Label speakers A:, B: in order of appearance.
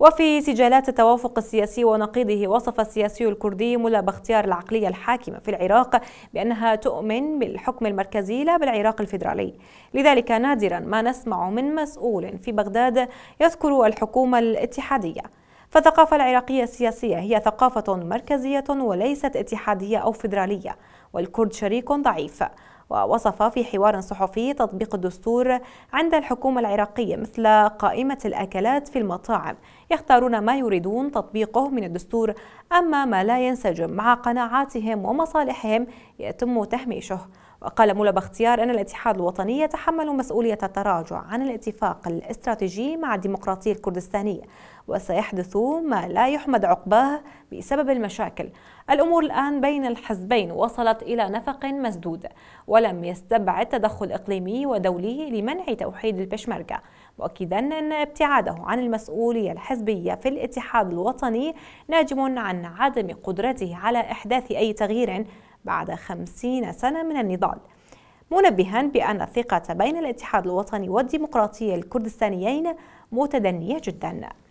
A: وفي سجالات التوافق السياسي ونقيضه وصف السياسي الكردي ملا بختيار العقلية الحاكمة في العراق بأنها تؤمن بالحكم المركزي لا بالعراق الفيدرالي لذلك نادرا ما نسمع من مسؤول في بغداد يذكر الحكومة الاتحادية فالثقافة العراقية السياسية هي ثقافة مركزية وليست اتحادية أو فيدرالية والكرد شريك ضعيف ووصف في حوار صحفي تطبيق الدستور عند الحكومة العراقية مثل قائمة الأكلات في المطاعم يختارون ما يريدون تطبيقه من الدستور أما ما لا ينسجم مع قناعاتهم ومصالحهم يتم تهميشه وقال مولى بختيار أن الاتحاد الوطني يتحمل مسؤولية التراجع عن الاتفاق الاستراتيجي مع الديمقراطية الكردستانية وسيحدث ما لا يحمد عقباه بسبب المشاكل الأمور الآن بين الحزبين وصلت إلى نفق مسدود ولم يستبعد تدخل إقليمي ودولي لمنع توحيد البشمركة مؤكدا أن ابتعاده عن المسؤولية الحزبية في الاتحاد الوطني ناجم عن عدم قدرته على إحداث أي تغيير بعد خمسين سنة من النضال منبها بأن الثقة بين الاتحاد الوطني والديمقراطية الكردستانيين متدنية جداً